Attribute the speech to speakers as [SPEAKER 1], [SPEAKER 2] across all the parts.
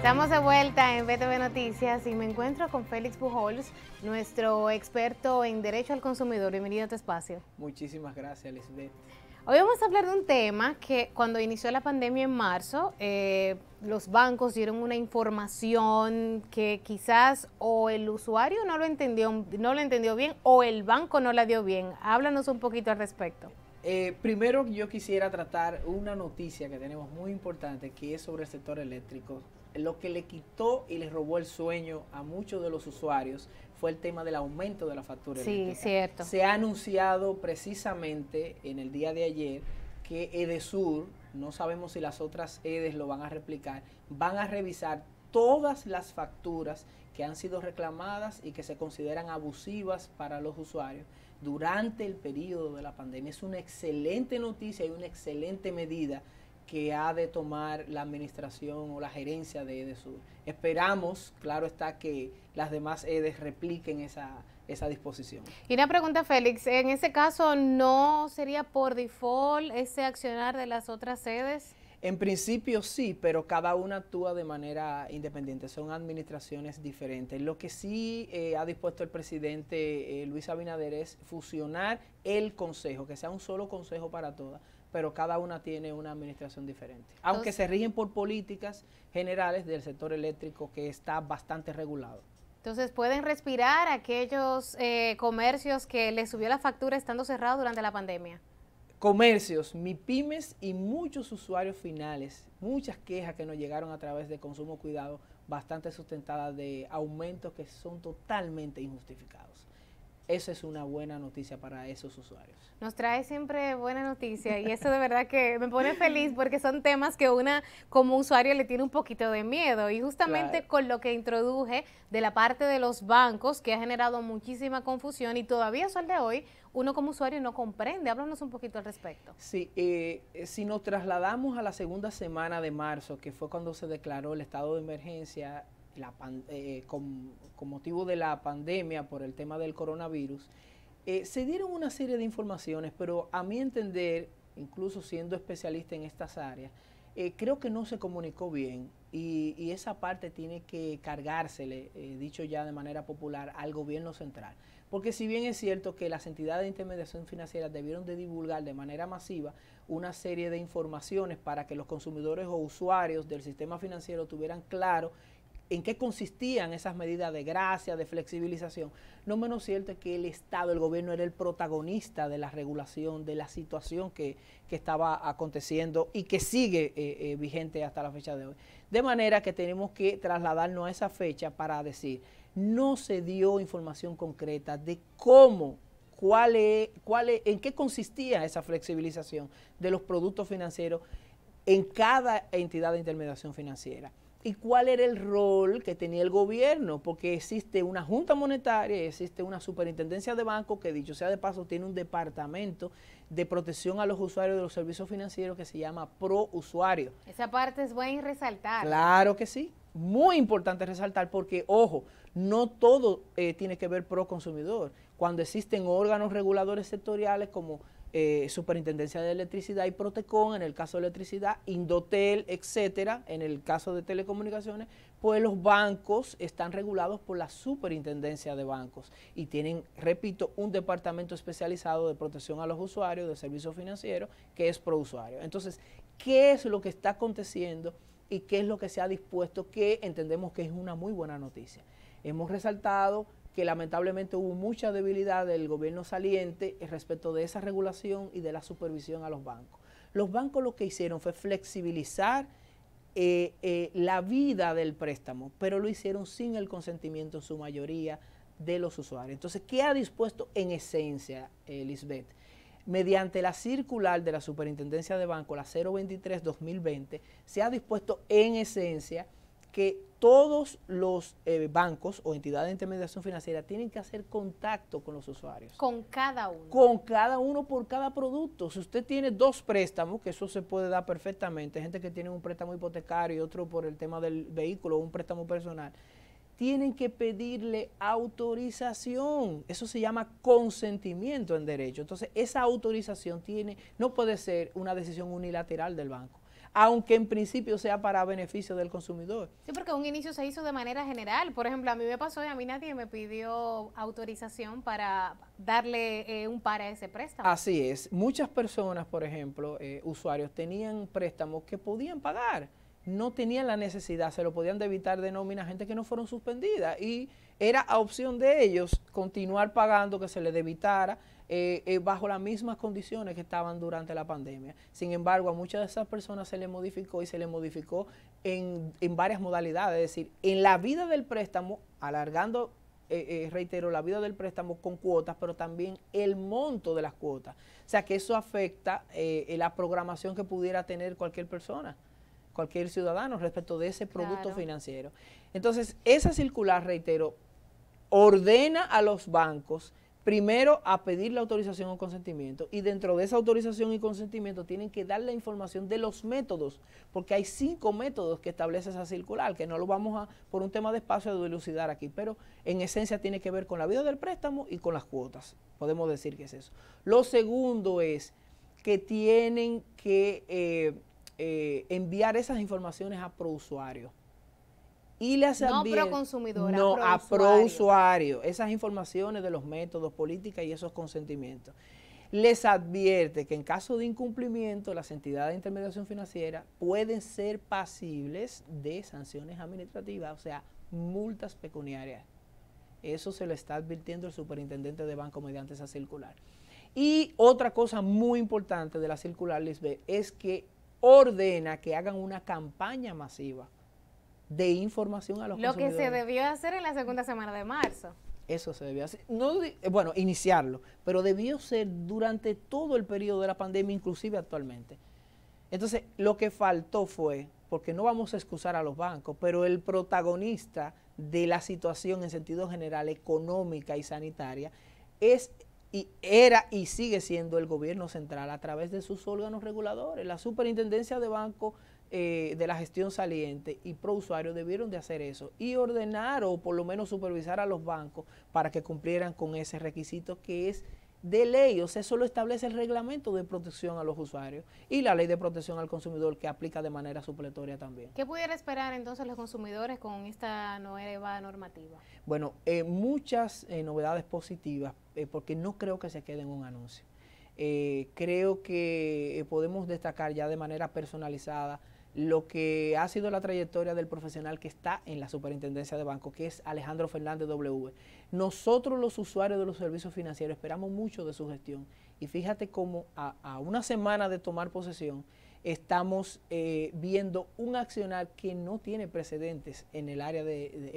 [SPEAKER 1] Estamos de vuelta en BTV Noticias y me encuentro con Félix Bujols, nuestro experto en Derecho al Consumidor. Bienvenido a tu espacio.
[SPEAKER 2] Muchísimas gracias, Lisbeth.
[SPEAKER 1] Hoy vamos a hablar de un tema que cuando inició la pandemia en marzo, eh, los bancos dieron una información que quizás o el usuario no lo entendió, no lo entendió bien o el banco no la dio bien. Háblanos un poquito al respecto.
[SPEAKER 2] Eh, primero yo quisiera tratar una noticia que tenemos muy importante, que es sobre el sector eléctrico. Lo que le quitó y le robó el sueño a muchos de los usuarios fue el tema del aumento de la factura eléctrica. Sí, cierto. Se ha anunciado precisamente en el día de ayer que Edesur, no sabemos si las otras EDES lo van a replicar, van a revisar todas las facturas que han sido reclamadas y que se consideran abusivas para los usuarios durante el periodo de la pandemia. Es una excelente noticia y una excelente medida que ha de tomar la administración o la gerencia de EDESUR. Esperamos, claro está, que las demás EDES repliquen esa, disposición.
[SPEAKER 1] Y una pregunta, Félix, en ese caso, ¿no sería por default ese accionar de las otras EDES?
[SPEAKER 2] En principio sí, pero cada una actúa de manera independiente, son administraciones diferentes. Lo que sí eh, ha dispuesto el presidente eh, Luis Abinader es fusionar el consejo, que sea un solo consejo para todas, pero cada una tiene una administración diferente. Aunque se rigen por políticas generales del sector eléctrico que está bastante regulado.
[SPEAKER 1] Entonces, ¿pueden respirar aquellos eh, comercios que les subió la factura estando cerrados durante la pandemia?
[SPEAKER 2] Comercios, pymes y muchos usuarios finales, muchas quejas que nos llegaron a través de consumo cuidado, bastante sustentadas de aumentos que son totalmente injustificados. Esa es una buena noticia para esos usuarios.
[SPEAKER 1] Nos trae siempre buena noticia y eso de verdad que me pone feliz porque son temas que una como usuario le tiene un poquito de miedo y justamente con lo que introduje de la parte de los bancos que ha generado muchísima confusión y todavía el de hoy uno como usuario no comprende. Háblanos un poquito al respecto.
[SPEAKER 2] Sí, eh, si nos trasladamos a la segunda semana de marzo, que fue cuando se declaró el estado de emergencia la eh, con, motivo de la pandemia por el tema del coronavirus, eh, se dieron una serie de informaciones, pero a mi entender, incluso siendo especialista en estas áreas, eh, creo que no se comunicó bien y, esa parte tiene que cargársele, eh, dicho ya de manera popular, al gobierno central. Porque si bien es cierto que las entidades de intermediación financiera debieron de divulgar de manera masiva una serie de informaciones para que los consumidores o usuarios del sistema financiero tuvieran claro en qué consistían esas medidas de gracia, de flexibilización, no menos cierto es que el Estado, el gobierno era el protagonista de la regulación, de la situación que, estaba aconteciendo y que sigue eh, eh, vigente hasta la fecha de hoy. De manera que tenemos que trasladarnos a esa fecha para decir, no se dio información concreta de cómo cuál cuál es, en qué consistía esa flexibilización de los productos financieros en cada entidad de intermediación financiera y cuál era el rol que tenía el gobierno, porque existe una junta monetaria, existe una superintendencia de banco que dicho sea de paso tiene un departamento de protección a los usuarios de los servicios financieros que se llama Pro Usuario.
[SPEAKER 1] Esa parte es buena resaltar.
[SPEAKER 2] Claro que sí, muy importante resaltar porque, ojo, no todo eh, tiene que ver pro consumidor. Cuando existen órganos reguladores sectoriales como eh, superintendencia de Electricidad y Protecon, en el caso de electricidad, Indotel, etcétera, en el caso de telecomunicaciones, pues los bancos están regulados por la Superintendencia de Bancos y tienen, repito, un departamento especializado de protección a los usuarios de servicios financieros que es pro usuario. Entonces, ¿qué es lo que está aconteciendo y qué es lo que se ha dispuesto que entendemos que es una muy buena noticia? Hemos resaltado que lamentablemente hubo mucha debilidad del gobierno saliente respecto de esa regulación y de la supervisión a los bancos. Los bancos lo que hicieron fue flexibilizar eh, eh, la vida del préstamo, pero lo hicieron sin el consentimiento en su mayoría de los usuarios. Entonces, ¿qué ha dispuesto en esencia eh, Lisbeth? Mediante la circular de la Superintendencia de Banco, la 023-2020, se ha dispuesto en esencia que todos los eh, bancos o entidades de intermediación financiera tienen que hacer contacto con los usuarios.
[SPEAKER 1] Con cada uno.
[SPEAKER 2] Con cada uno por cada producto. Si usted tiene dos préstamos, que eso se puede dar perfectamente, gente que tiene un préstamo hipotecario y otro por el tema del vehículo, o un préstamo personal, tienen que pedirle autorización. Eso se llama consentimiento en derecho. Entonces, esa autorización tiene, no puede ser una decisión unilateral del banco aunque en principio sea para beneficio del consumidor.
[SPEAKER 1] Sí, porque un inicio se hizo de manera general. Por ejemplo, a mí me pasó y a mí nadie me pidió autorización para darle eh, un par a ese préstamo.
[SPEAKER 2] Así es. Muchas personas, por ejemplo, eh, usuarios, tenían préstamos que podían pagar no tenían la necesidad, se lo podían debitar de nómina gente que no fueron suspendidas y era opción de ellos continuar pagando que se les debitara eh, eh, bajo las mismas condiciones que estaban durante la pandemia. Sin embargo, a muchas de esas personas se les modificó y se les modificó en, varias modalidades, es decir, en la vida del préstamo, alargando, eh, reitero, la vida del préstamo con cuotas, pero también el monto de las cuotas. O sea que eso afecta la programación que pudiera tener cualquier persona cualquier ciudadano respecto de ese producto financiero. Entonces, esa circular, reitero, ordena a los bancos primero a pedir la autorización o consentimiento y dentro de esa autorización y consentimiento tienen que dar la información de los métodos, porque hay cinco métodos que establece esa circular, que no lo vamos a, por un tema de espacio, a dilucidar aquí, pero en esencia tiene que ver con la vida del préstamo y con las cuotas, podemos decir que es eso. Lo segundo es que tienen que eh, eh, enviar esas informaciones a ProUsuario. Y les no a pro consumidor, no, a ProUsuario. usuario esas informaciones de los métodos, políticas y esos consentimientos. Les advierte que en caso de incumplimiento, las entidades de intermediación financiera pueden ser pasibles de sanciones administrativas, o sea, multas pecuniarias. Eso se lo está advirtiendo el superintendente de banco mediante esa circular. Y otra cosa muy importante de la circular, Lisbeth, es que ordena que hagan una campaña masiva de información a los Lo Lo que se
[SPEAKER 1] debió hacer en la segunda semana de marzo.
[SPEAKER 2] Eso se debió hacer. Eh, bueno, iniciarlo, pero debió ser durante todo el periodo de la pandemia, inclusive actualmente. Entonces, lo que faltó fue, porque no vamos a excusar a los bancos, pero el protagonista de la situación en sentido general económica y sanitaria es y era y sigue siendo el gobierno central a través de sus órganos reguladores. La superintendencia de banco eh, de la gestión saliente y pro usuario debieron de hacer eso y ordenar o por lo menos supervisar a los bancos para que cumplieran con ese requisito que es de ley, o sea, eso lo establece el reglamento de protección a los usuarios y la ley de protección al consumidor que aplica de manera supletoria también.
[SPEAKER 1] ¿Qué pudiera esperar entonces los consumidores con esta nueva normativa?
[SPEAKER 2] Bueno, eh, muchas eh, novedades positivas, eh, porque no creo que se quede en un anuncio. creo que podemos destacar ya de manera personalizada lo que ha sido la trayectoria del profesional que está en la superintendencia de banco, que es Alejandro Fernández W. Nosotros los usuarios de los servicios financieros esperamos mucho de su gestión y fíjate cómo a, una semana de tomar posesión estamos eh, viendo un accionar que no tiene precedentes en el área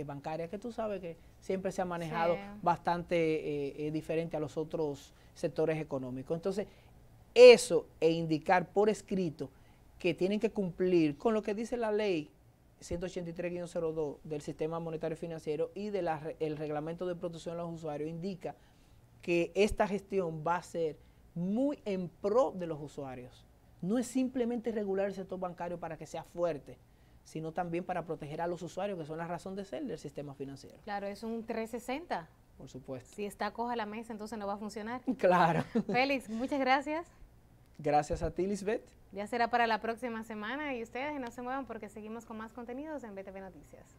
[SPEAKER 2] bancaria, que tú sabes que siempre se ha manejado bastante eh, eh, diferente a los otros sectores económicos. Entonces, eso e indicar por escrito que tienen que cumplir con lo que dice la ley 183-02 del Sistema Monetario Financiero y del Reglamento de Protección de los Usuarios indica que esta gestión va a ser muy en pro de los usuarios. No es simplemente regular el sector bancario para que sea fuerte, sino también para proteger a los usuarios, que son la razón de ser del sistema financiero.
[SPEAKER 1] Claro, es un 360. Por supuesto. Si está coja la mesa, entonces no va a funcionar. Claro. Félix, muchas gracias.
[SPEAKER 2] Gracias a ti, Lisbeth.
[SPEAKER 1] Ya será para la próxima semana y ustedes no se muevan porque seguimos con más contenidos en BTV Noticias.